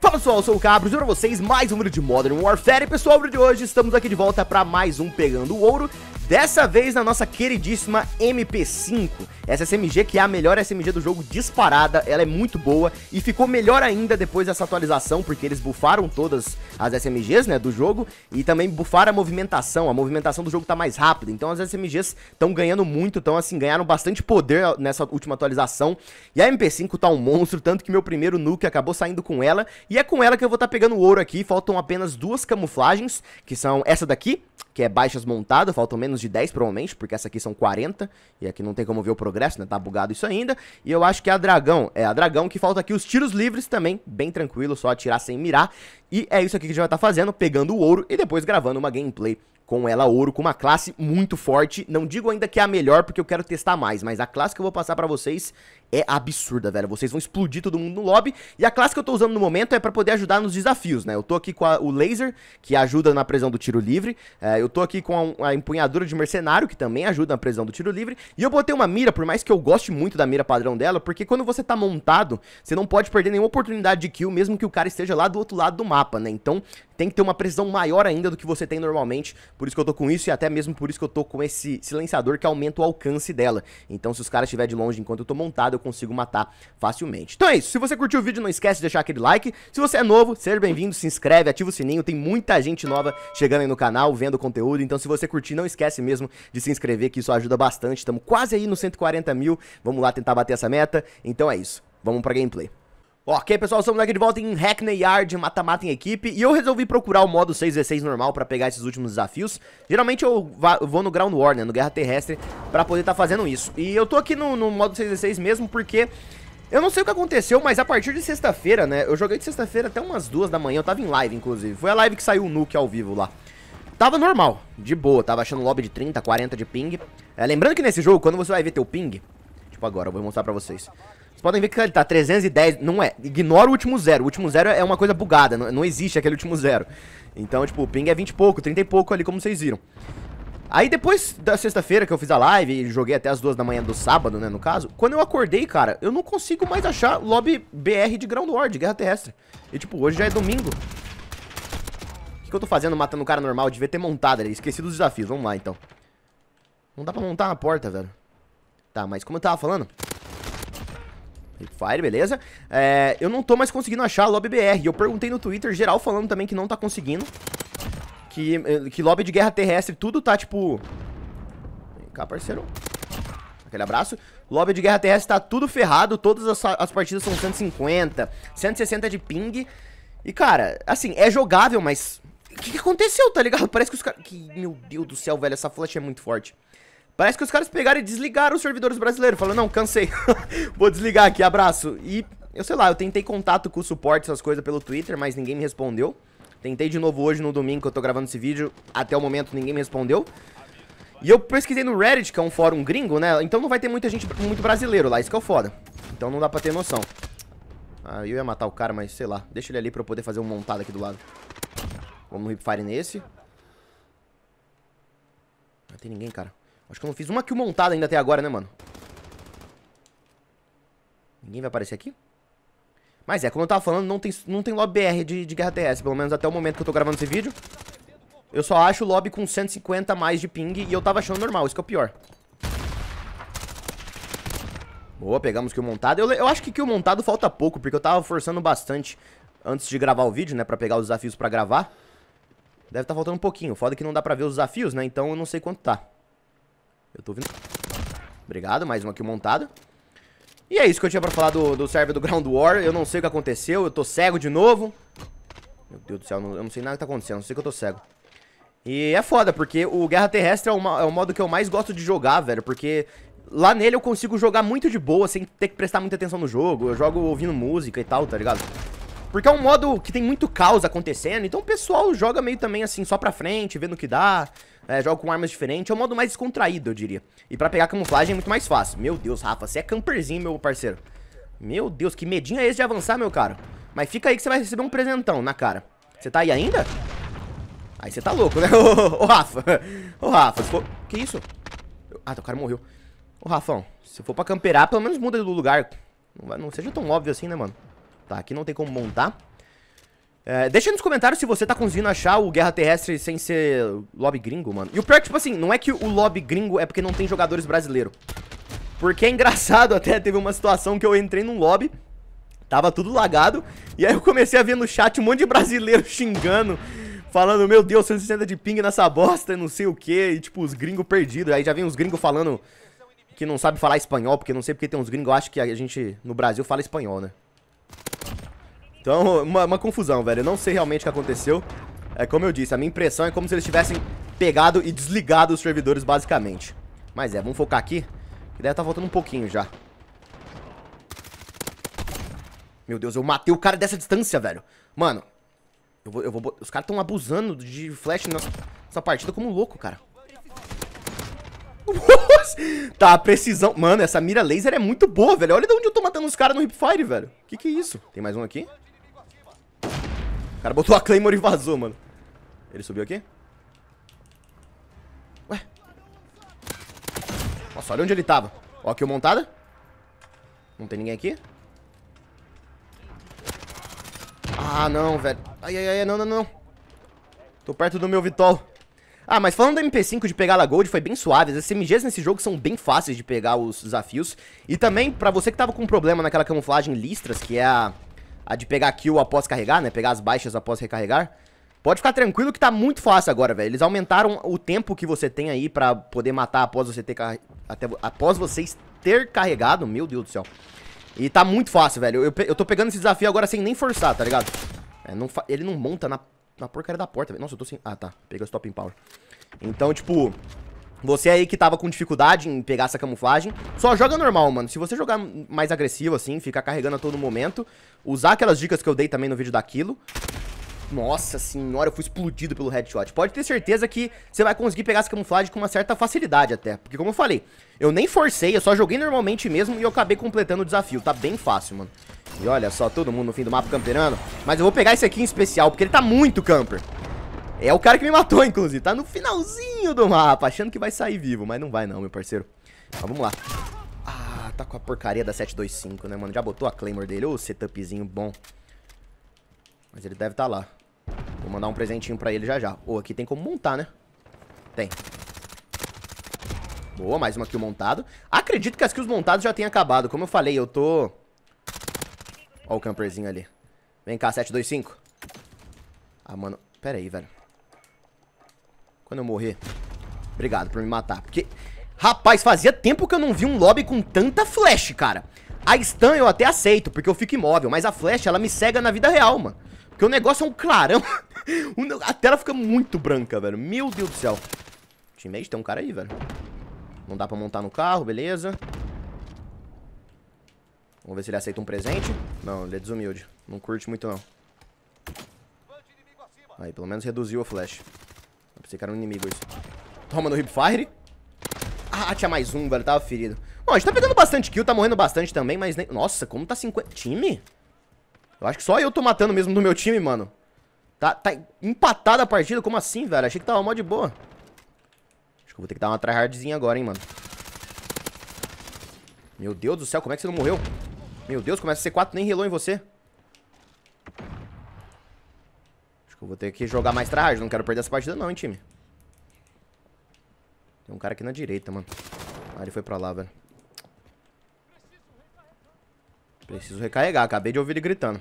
Fala pessoal, eu sou o Cabros e pra vocês mais um vídeo de Modern Warfare E pessoal, no vídeo de hoje estamos aqui de volta para mais um Pegando o Ouro Dessa vez na nossa queridíssima MP5. Essa SMG que é a melhor SMG do jogo disparada, ela é muito boa e ficou melhor ainda depois dessa atualização, porque eles bufaram todas as SMGs, né, do jogo e também bufaram a movimentação, a movimentação do jogo tá mais rápida. Então as SMGs estão ganhando muito, então assim, ganharam bastante poder nessa última atualização. E a MP5 tá um monstro, tanto que meu primeiro nuke acabou saindo com ela e é com ela que eu vou estar tá pegando ouro aqui. Faltam apenas duas camuflagens, que são essa daqui que é baixas montada, faltam menos de 10 provavelmente, porque essa aqui são 40, e aqui não tem como ver o progresso, né? Tá bugado isso ainda. E eu acho que a dragão, é a dragão que falta aqui os tiros livres também, bem tranquilo, só atirar sem mirar. E é isso aqui que a gente vai estar tá fazendo, pegando o ouro e depois gravando uma gameplay com ela ouro, com uma classe muito forte. Não digo ainda que é a melhor, porque eu quero testar mais, mas a classe que eu vou passar pra vocês é absurda, velho. Vocês vão explodir todo mundo no lobby. E a classe que eu tô usando no momento é pra poder ajudar nos desafios, né? Eu tô aqui com a, o laser, que ajuda na prisão do tiro livre. É, eu tô aqui com a, a, empunhadura de mercenário, que também ajuda na prisão do tiro livre. E eu botei uma mira, por mais que eu goste muito da mira padrão dela, porque quando você tá montado, você não pode perder nenhuma oportunidade de kill, mesmo que o cara esteja lá do outro lado do mapa, né? Então, tem que ter uma precisão maior ainda do que você tem normalmente, por isso que eu tô com isso e até mesmo por isso que eu tô com esse silenciador que aumenta o alcance dela. Então, se os caras estiverem de longe enquanto eu tô montado, eu consigo matar facilmente. Então é isso, se você curtiu o vídeo, não esquece de deixar aquele like. Se você é novo, seja bem-vindo, se inscreve, ativa o sininho, tem muita gente nova chegando aí no canal, vendo conteúdo, então se você curtir, não esquece mesmo de se inscrever, que isso ajuda bastante. Estamos quase aí nos 140 mil, vamos lá tentar bater essa meta. Então é isso, vamos pra gameplay. Ok, pessoal, estamos aqui de volta em Hackney Yard, mata-mata em equipe, e eu resolvi procurar o modo 6v6 normal pra pegar esses últimos desafios. Geralmente eu vou no Ground War, né, no Guerra Terrestre, pra poder estar tá fazendo isso. E eu tô aqui no, no modo 6v6 mesmo porque eu não sei o que aconteceu, mas a partir de sexta-feira, né, eu joguei de sexta-feira até umas duas da manhã, eu tava em live, inclusive. Foi a live que saiu o Nuke ao vivo lá. Tava normal, de boa, tava achando lobby de 30, 40 de ping. É, lembrando que nesse jogo, quando você vai ver teu ping, tipo agora, eu vou mostrar pra vocês... Vocês podem ver que ele tá 310, não é. Ignora o último zero. O último zero é uma coisa bugada, não, não existe aquele último zero. Então, tipo, o ping é 20 e pouco, 30 e pouco ali, como vocês viram. Aí depois da sexta-feira que eu fiz a live e joguei até as duas da manhã do sábado, né, no caso, quando eu acordei, cara, eu não consigo mais achar lobby BR de Ground War, de Guerra Terrestre. E tipo, hoje já é domingo. O que, que eu tô fazendo matando um cara normal? Eu devia ter montado ali, esqueci dos desafios, vamos lá então. Não dá pra montar na porta, velho. Tá, mas como eu tava falando, Fire, beleza? É, eu não tô mais conseguindo achar a Lobby BR. Eu perguntei no Twitter, geral falando também que não tá conseguindo. Que, eh, que lobby de guerra terrestre, tudo tá, tipo... Vem cá, parceiro. Aquele abraço. Lobby de guerra terrestre tá tudo ferrado. Todas as, as partidas são 150, 160 de ping. E, cara, assim, é jogável, mas... O que, que aconteceu, tá ligado? Parece que os caras... Que... Meu Deus do céu, velho, essa flash é muito forte. Parece que os caras pegaram e desligaram os servidores brasileiros. Falaram, não, cansei. Vou desligar aqui, abraço. E, eu sei lá, eu tentei contato com o suporte, essas coisas, pelo Twitter, mas ninguém me respondeu. Tentei de novo hoje, no domingo, que eu tô gravando esse vídeo. Até o momento, ninguém me respondeu. E eu pesquisei no Reddit, que é um fórum gringo, né? Então não vai ter muita gente, muito brasileiro lá. Isso que é o foda. Então não dá pra ter noção. Ah, eu ia matar o cara, mas sei lá. Deixa ele ali pra eu poder fazer um montado aqui do lado. Vamos hipfire nesse. Não tem ninguém, cara. Acho que eu não fiz uma kill montada ainda até agora, né, mano? Ninguém vai aparecer aqui? Mas é, como eu tava falando, não tem, não tem lobby BR de, de guerra TS, pelo menos até o momento que eu tô gravando esse vídeo. Eu só acho lobby com 150 mais de ping e eu tava achando normal, isso que é o pior. Boa, pegamos kill montado. Eu, eu acho que kill montado falta pouco, porque eu tava forçando bastante antes de gravar o vídeo, né, pra pegar os desafios pra gravar. Deve tá faltando um pouquinho, foda que não dá pra ver os desafios, né, então eu não sei quanto tá. Eu tô vindo. Obrigado, mais um aqui montado. E é isso que eu tinha pra falar do, do server do Ground War. Eu não sei o que aconteceu, eu tô cego de novo. Meu Deus do céu, eu não, eu não sei nada que tá acontecendo, eu não sei que eu tô cego. E é foda, porque o Guerra Terrestre é, uma, é o modo que eu mais gosto de jogar, velho, porque lá nele eu consigo jogar muito de boa, sem ter que prestar muita atenção no jogo. Eu jogo ouvindo música e tal, tá ligado? Porque é um modo que tem muito caos acontecendo, então o pessoal joga meio também assim, só pra frente, vendo o que dá é, jogo com armas diferentes, é um modo mais descontraído, eu diria. E pra pegar camuflagem é muito mais fácil. Meu Deus, Rafa, você é camperzinho, meu parceiro. Meu Deus, que medinho é esse de avançar, meu cara Mas fica aí que você vai receber um presentão na cara. Você tá aí ainda? Aí você tá louco, né? Ô, ô, Rafa. Ô, Rafa, se for... Que isso? Ah, tá, o cara morreu. Ô, Rafão, se for pra camperar, pelo menos muda do lugar. Não, vai, não seja tão óbvio assim, né, mano? Tá, aqui não tem como montar. É, deixa nos comentários se você tá conseguindo achar o Guerra Terrestre sem ser lobby gringo, mano. E o pior é que, tipo assim, não é que o lobby gringo é porque não tem jogadores brasileiros. Porque é engraçado até, teve uma situação que eu entrei num lobby, tava tudo lagado, e aí eu comecei a ver no chat um monte de brasileiro xingando, falando, meu Deus, 160 de ping nessa bosta e não sei o que, e tipo, os gringos perdidos. Aí já vem os gringos falando que não sabe falar espanhol, porque não sei porque tem uns gringos, acho que a gente no Brasil fala espanhol, né? Então, uma, uma confusão, velho. Eu não sei realmente o que aconteceu. É como eu disse, a minha impressão é como se eles tivessem pegado e desligado os servidores, basicamente. Mas é, vamos focar aqui, que deve estar tá faltando um pouquinho já. Meu Deus, eu matei o cara dessa distância, velho. Mano, eu vou... Eu vou os caras estão abusando de flash nessa, nessa partida como louco, cara. tá, a precisão... Mano, essa mira laser é muito boa, velho. Olha de onde eu tô matando os caras no hipfire, velho. Que que é isso? Tem mais um aqui? cara botou a Claymore e vazou, mano. Ele subiu aqui? Ué. Nossa, olha onde ele tava. Ó, aqui o montada. Não tem ninguém aqui. Ah, não, velho. Ai, ai, ai, não, não, não. Tô perto do meu Vitol. Ah, mas falando da MP5 de pegar a Gold foi bem suave. As SMGs nesse jogo são bem fáceis de pegar os desafios. E também, pra você que tava com problema naquela camuflagem Listras, que é a a de pegar kill após carregar, né? Pegar as baixas após recarregar. Pode ficar tranquilo que tá muito fácil agora, velho. Eles aumentaram o tempo que você tem aí pra poder matar após você ter até após vocês ter carregado. Meu Deus do céu. E tá muito fácil, velho. Eu, eu tô pegando esse desafio agora sem nem forçar, tá ligado? É, não Ele não monta na... na porcaria da porta, velho. Nossa, eu tô sem... Ah, tá. Peguei o stopping power. Então, tipo... Você aí que tava com dificuldade em pegar essa camuflagem, só joga normal, mano. Se você jogar mais agressivo, assim, ficar carregando a todo momento, usar aquelas dicas que eu dei também no vídeo daquilo. Nossa senhora, eu fui explodido pelo headshot. Pode ter certeza que você vai conseguir pegar essa camuflagem com uma certa facilidade até. Porque como eu falei, eu nem forcei, eu só joguei normalmente mesmo e eu acabei completando o desafio. Tá bem fácil, mano. E olha só, todo mundo no fim do mapa camperando. Mas eu vou pegar esse aqui em especial, porque ele tá muito camper. É o cara que me matou, inclusive. Tá no finalzinho do mapa, achando que vai sair vivo. Mas não vai não, meu parceiro. Mas vamos lá. Ah, tá com a porcaria da 725, né, mano? Já botou a Claymore dele. Ô, oh, setupzinho bom. Mas ele deve estar tá lá. Vou mandar um presentinho pra ele já já. Ô, oh, aqui tem como montar, né? Tem. Boa, mais uma kill montado. Acredito que as kills montadas já tenham acabado. Como eu falei, eu tô... Ó o camperzinho ali. Vem cá, 725. Ah, mano. Pera aí, velho. Quando eu morrer. Obrigado por me matar. Porque, rapaz, fazia tempo que eu não vi um lobby com tanta flash, cara. A stun eu até aceito, porque eu fico imóvel. Mas a flash, ela me cega na vida real, mano. Porque o negócio é um clarão. a tela fica muito branca, velho. Meu Deus do céu. Teammate, tem um cara aí, velho. Não dá pra montar no carro, beleza. Vamos ver se ele aceita um presente. Não, ele é desumilde. Não curte muito, não. Aí, pelo menos reduziu a flash pensei que era é um inimigo isso. Toma no Hipfire. Ah, tinha mais um, velho. Tava ferido. Bom, a gente tá pegando bastante kill, tá morrendo bastante também, mas nem... Nossa, como tá 50... Time? Eu acho que só eu tô matando mesmo do meu time, mano. Tá, tá empatada a partida? Como assim, velho? Achei que tava mó de boa. Acho que eu vou ter que dar uma tryhardzinha agora, hein, mano. Meu Deus do céu, como é que você não morreu? Meu Deus, começa a C4, nem relou em você. Eu tipo, vou ter que jogar mais traje. Não quero perder essa partida não, hein, time. Tem um cara aqui na direita, mano. Ah, ele foi pra lá, velho. Preciso recarregar. Acabei de ouvir ele gritando.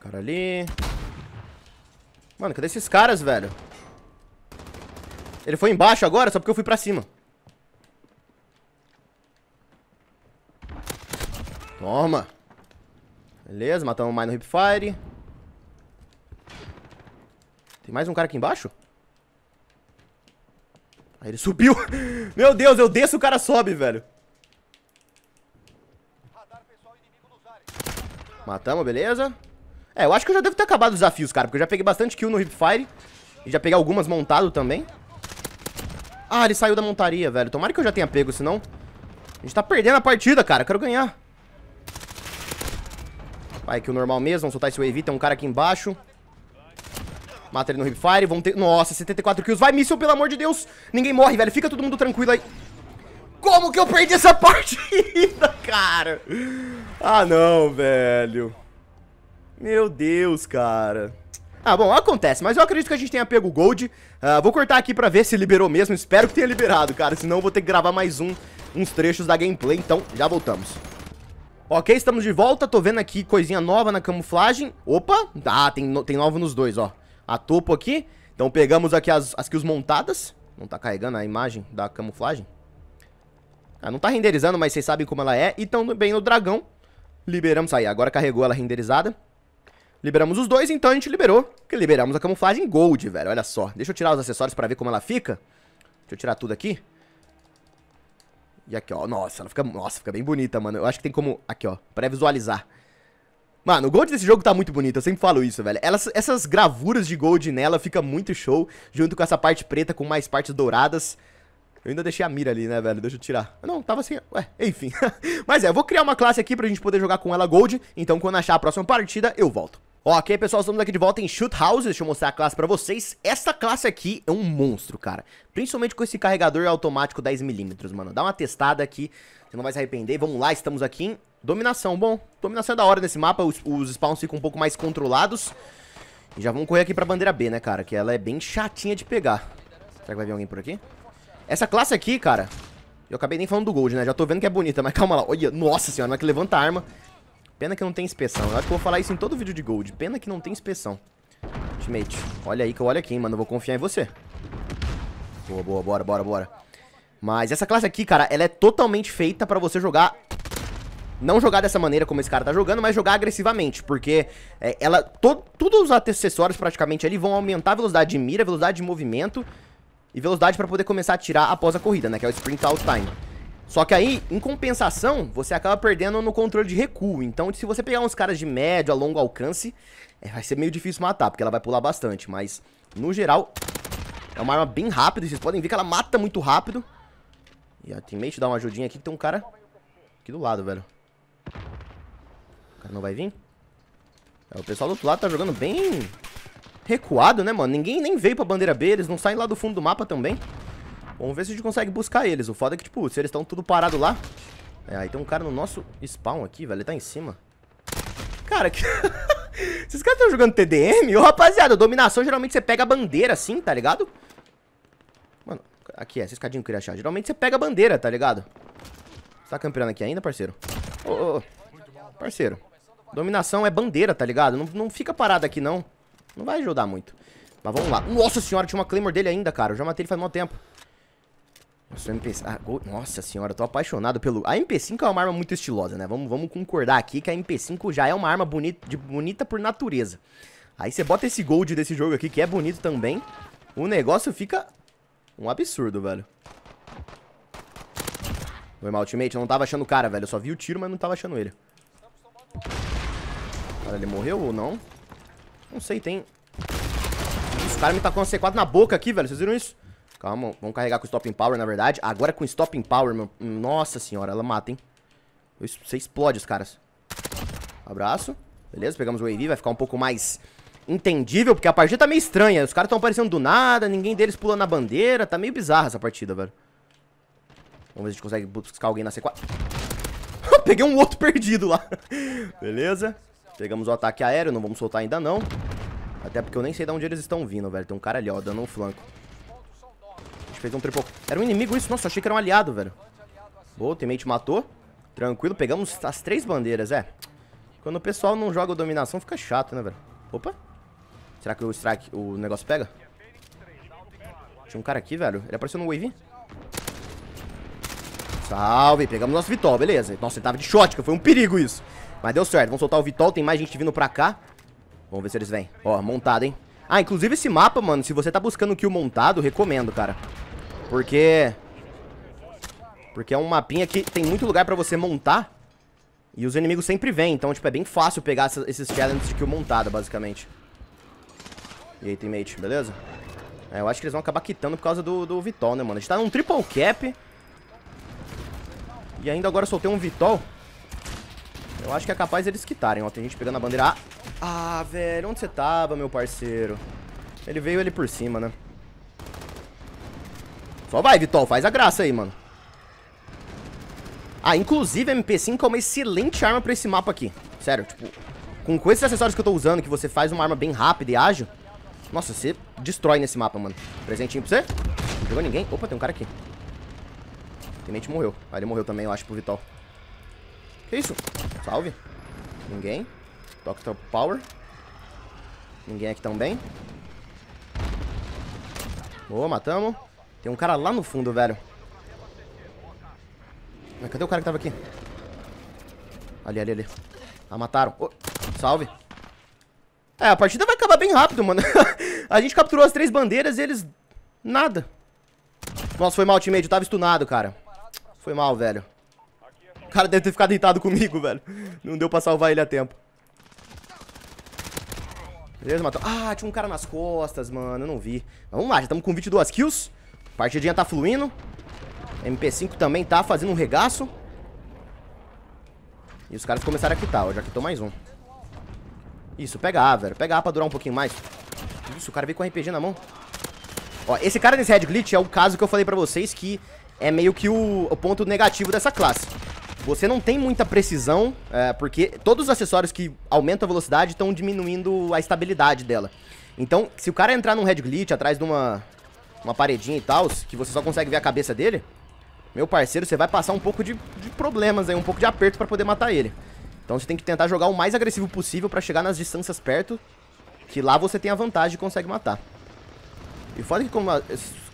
Cara ali. Mano, cadê esses caras, velho? Ele foi embaixo agora só porque eu fui pra cima. Toma. Beleza, matamos mais no Hipfire. Tem mais um cara aqui embaixo? Aí ele subiu. Meu Deus, eu desço e o cara sobe, velho. Matamos, beleza. É, eu acho que eu já devo ter acabado os desafios, cara. Porque eu já peguei bastante kill no Hipfire. E já peguei algumas montado também. Ah, ele saiu da montaria, velho. Tomara que eu já tenha pego, senão... A gente tá perdendo a partida, cara. Eu quero ganhar. Vai que o normal mesmo, vamos soltar esse wave, tem um cara aqui embaixo. Mata ele no hipfire, vamos ter... Nossa, 74 kills. Vai, míssil, pelo amor de Deus. Ninguém morre, velho. Fica todo mundo tranquilo aí. Como que eu perdi essa partida, cara? Ah, não, velho. Meu Deus, cara. Ah, bom, acontece, mas eu acredito que a gente tenha pego o Gold. Uh, vou cortar aqui pra ver se liberou mesmo. Espero que tenha liberado, cara. Senão eu vou ter que gravar mais um, uns trechos da gameplay. Então, já voltamos. Ok, estamos de volta. Tô vendo aqui coisinha nova na camuflagem. Opa! Ah, tem, no, tem nova nos dois, ó. A topo aqui. Então pegamos aqui as, as kills montadas. Não tá carregando a imagem da camuflagem. Ah, não tá renderizando, mas vocês sabem como ela é. E também no dragão. Liberamos aí. Agora carregou ela renderizada. Liberamos os dois, então a gente liberou. Que liberamos a camuflagem gold, velho. Olha só. Deixa eu tirar os acessórios pra ver como ela fica. Deixa eu tirar tudo aqui. E aqui, ó. Nossa, ela fica, nossa, fica bem bonita, mano. Eu acho que tem como... Aqui, ó. Pra visualizar. Mano, o gold desse jogo tá muito bonito, eu sempre falo isso, velho. Elas, essas gravuras de gold nela fica muito show, junto com essa parte preta com mais partes douradas. Eu ainda deixei a mira ali, né, velho? Deixa eu tirar. Não, tava assim. Ué, enfim. Mas é, eu vou criar uma classe aqui pra gente poder jogar com ela gold. Então, quando achar a próxima partida, eu volto. Ok, pessoal, estamos aqui de volta em Shoot House, deixa eu mostrar a classe pra vocês. Essa classe aqui é um monstro, cara. Principalmente com esse carregador automático 10mm, mano. Dá uma testada aqui, você não vai se arrepender. Vamos lá, estamos aqui em dominação. Bom, dominação é da hora nesse mapa, os, os spawns ficam um pouco mais controlados. E já vamos correr aqui pra bandeira B, né, cara, que ela é bem chatinha de pegar. Será que vai vir alguém por aqui? Essa classe aqui, cara, eu acabei nem falando do Gold, né? Já tô vendo que é bonita, mas calma lá. Olha, nossa senhora, na que levanta a arma, Pena que não tem inspeção. Eu acho que eu vou falar isso em todo vídeo de Gold. Pena que não tem inspeção. Teammate, olha aí que eu olho aqui, hein, mano. Eu vou confiar em você. Boa, boa, bora, bora, bora. Mas essa classe aqui, cara, ela é totalmente feita pra você jogar... Não jogar dessa maneira como esse cara tá jogando, mas jogar agressivamente, porque é, ela... To, todos os acessórios praticamente ali vão aumentar a velocidade de mira, velocidade de movimento e velocidade pra poder começar a tirar após a corrida, né? Que é o sprint out time. Só que aí, em compensação, você acaba perdendo no controle de recuo. Então, se você pegar uns caras de médio a longo alcance, é, vai ser meio difícil matar, porque ela vai pular bastante. Mas, no geral, é uma arma bem rápida. Vocês podem ver que ela mata muito rápido. E a teammate dá uma ajudinha aqui, que tem um cara aqui do lado, velho. O cara não vai vir? É, o pessoal do outro lado tá jogando bem recuado, né, mano? Ninguém nem veio pra bandeira B, eles não saem lá do fundo do mapa também. Vamos ver se a gente consegue buscar eles. O foda é que, tipo, se eles estão tudo parado lá... É, aí tem um cara no nosso spawn aqui, velho. Ele tá em cima. Cara, que... Esses caras estão jogando TDM? Ô, rapaziada, dominação geralmente você pega a bandeira assim, tá ligado? Mano, aqui, é, essa escadinha que eu queria achar. Geralmente você pega a bandeira, tá ligado? Você tá campeando aqui ainda, parceiro? Ô, ô, ô. Parceiro. Dominação é bandeira, tá ligado? Não, não fica parado aqui, não. Não vai ajudar muito. Mas vamos lá. Nossa senhora, tinha uma Claymore dele ainda, cara. Eu já matei ele faz mal tempo. Nossa, MP... ah, Nossa senhora, eu tô apaixonado pelo... A MP5 é uma arma muito estilosa, né? Vamos, vamos concordar aqui que a MP5 já é uma arma bonita, de... bonita por natureza. Aí você bota esse gold desse jogo aqui, que é bonito também. O negócio fica um absurdo, velho. Foi mal, ultimate. Eu não tava achando o cara, velho. Eu só vi o tiro, mas não tava achando ele. Cara, ele morreu ou não? Não sei, tem... Os caras me tacou uma C4 na boca aqui, velho. Vocês viram isso? Calma, vamos carregar com Stopping Power, na verdade. Agora com Stopping Power, meu... Nossa senhora, ela mata, hein? Você explode os caras. Abraço. Beleza, pegamos o Wavy, vai ficar um pouco mais entendível, porque a partida tá meio estranha. Os caras estão aparecendo do nada, ninguém deles pula na bandeira. Tá meio bizarra essa partida, velho. Vamos ver se a gente consegue buscar alguém na C4 Peguei um outro perdido lá. Beleza. Pegamos o ataque aéreo, não vamos soltar ainda não. Até porque eu nem sei de onde eles estão vindo, velho. Tem um cara ali, ó, dando um flanco. Fez um triple. Era um inimigo isso? Nossa, achei que era um aliado, velho. Boa, o teammate matou. Tranquilo, pegamos as três bandeiras, é. Quando o pessoal não joga dominação, fica chato, né, velho? Opa. Será que o strike, o negócio pega? Tinha um cara aqui, velho. Ele apareceu no wave. Salve, pegamos nosso Vitol, beleza. Nossa, ele tava de shot, que foi um perigo isso. Mas deu certo, vamos soltar o Vitol, tem mais gente vindo pra cá. Vamos ver se eles vêm. Ó, montado, hein? Ah, inclusive esse mapa, mano, se você tá buscando kill montado, recomendo, cara. Porque... Porque é um mapinha que tem muito lugar pra você montar. E os inimigos sempre vêm, então, tipo, é bem fácil pegar esses challenges de kill montada, basicamente. E aí, teammate, beleza? É, eu acho que eles vão acabar quitando por causa do, do Vitol, né, mano? A gente tá num triple cap. E ainda agora soltei um Vitol. Eu acho que é capaz eles quitarem, ó. Tem gente pegando a bandeira. Ah, velho, onde você tava, meu parceiro? Ele veio ali por cima, né? Só vai, Vitol. Faz a graça aí, mano. Ah, inclusive MP5 é uma excelente arma pra esse mapa aqui. Sério, tipo... Com, com esses acessórios que eu tô usando, que você faz uma arma bem rápida e ágil... Nossa, você destrói nesse mapa, mano. Presentinho pra você. Não jogou ninguém. Opa, tem um cara aqui. O tenente morreu. Ah, ele morreu também, eu acho, pro Vitol. Que isso? Salve. Ninguém. Dr. Power. Ninguém aqui também. Boa, matamos. Tem um cara lá no fundo, velho. Mas cadê o cara que tava aqui? Ali, ali, ali. Ah, mataram. Oh, salve. É, a partida vai acabar bem rápido, mano. a gente capturou as três bandeiras e eles... Nada. Nossa, foi mal, time, Eu tava estunado, cara. Foi mal, velho. O cara deve ter ficado deitado comigo, velho. Não deu pra salvar ele a tempo. Beleza, matou. Ah, tinha um cara nas costas, mano. Eu não vi. Vamos lá, já estamos com 22 kills. Partidinha tá fluindo. MP5 também tá fazendo um regaço. E os caras começaram a quitar, ó. Já quitou mais um. Isso, pega A, velho. Pega A pra durar um pouquinho mais. Isso, o cara veio com RPG na mão. Ó, esse cara nesse head glitch é o caso que eu falei pra vocês que é meio que o, o ponto negativo dessa classe. Você não tem muita precisão, é, porque todos os acessórios que aumentam a velocidade estão diminuindo a estabilidade dela. Então, se o cara entrar num head glitch atrás de uma, uma paredinha e tal, que você só consegue ver a cabeça dele, meu parceiro, você vai passar um pouco de, de problemas aí, um pouco de aperto pra poder matar ele. Então você tem que tentar jogar o mais agressivo possível pra chegar nas distâncias perto, que lá você tem a vantagem e consegue matar. E foda que como a,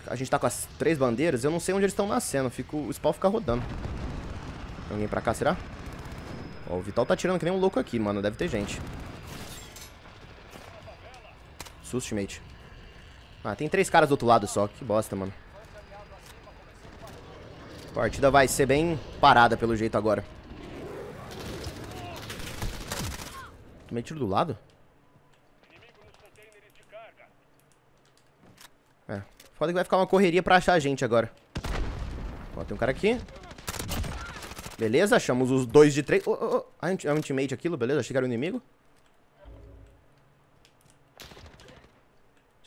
a gente tá com as três bandeiras, eu não sei onde eles estão nascendo, fico, o spawn fica rodando. Tem alguém pra cá, será? Ó, o Vital tá tirando que nem um louco aqui, mano, deve ter gente. Sust, mate. Ah, tem três caras do outro lado só. Que bosta, mano. A partida vai ser bem parada pelo jeito agora. Tomei tiro do lado? É. Foda que vai ficar uma correria pra achar a gente agora. Ó, tem um cara aqui. Beleza, achamos os dois de três. Oh, oh, oh. Ah, é um teammate aquilo, beleza? Achei que era um inimigo.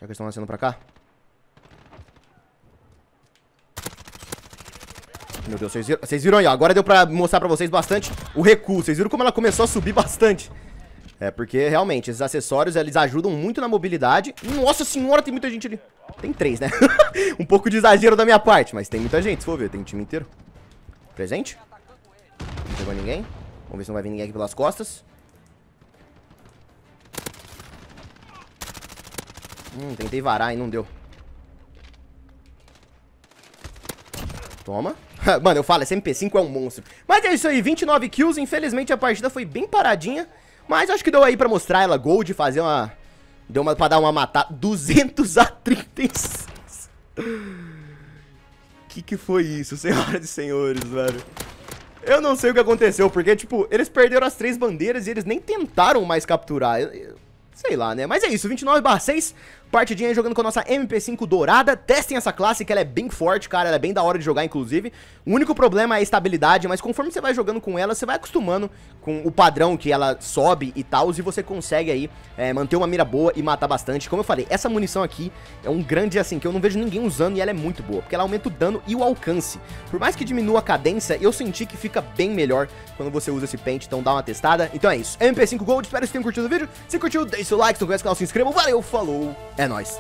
Será que eles estão nascendo pra cá? Meu Deus, vocês viram, vocês viram aí, ó. Agora deu pra mostrar pra vocês bastante o recuo. Vocês viram como ela começou a subir bastante. É, porque realmente, esses acessórios, eles ajudam muito na mobilidade. Nossa senhora, tem muita gente ali. Tem três, né? um pouco de exagero da minha parte, mas tem muita gente, se for ver. Tem time inteiro. Presente? Não pegou ninguém. Vamos ver se não vai vir ninguém aqui pelas costas. Hum, tentei varar e não deu. Toma. Mano, eu falo, esse MP5 é um monstro. Mas é isso aí, 29 kills. Infelizmente a partida foi bem paradinha. Mas acho que deu aí pra mostrar ela gold, fazer uma... Deu uma, pra dar uma matada. 200 a 36. Que que foi isso, senhoras e senhores, velho? Eu não sei o que aconteceu, porque, tipo, eles perderam as três bandeiras e eles nem tentaram mais capturar. Eu, eu, sei lá, né? Mas é isso, 29 6. Partidinha jogando com a nossa MP5 dourada. Testem essa classe que ela é bem forte, cara. Ela é bem da hora de jogar, inclusive. O único problema é a estabilidade, mas conforme você vai jogando com ela, você vai acostumando com o padrão que ela sobe e tal. E você consegue aí é, manter uma mira boa e matar bastante. Como eu falei, essa munição aqui é um grande, assim, que eu não vejo ninguém usando e ela é muito boa. Porque ela aumenta o dano e o alcance. Por mais que diminua a cadência, eu senti que fica bem melhor quando você usa esse pente. Então dá uma testada. Então é isso. MP5 Gold, espero que vocês tenham curtido o vídeo. Se curtiu, deixa o like. Se não conhece o canal, se inscreva. Valeu, falou! É nóis!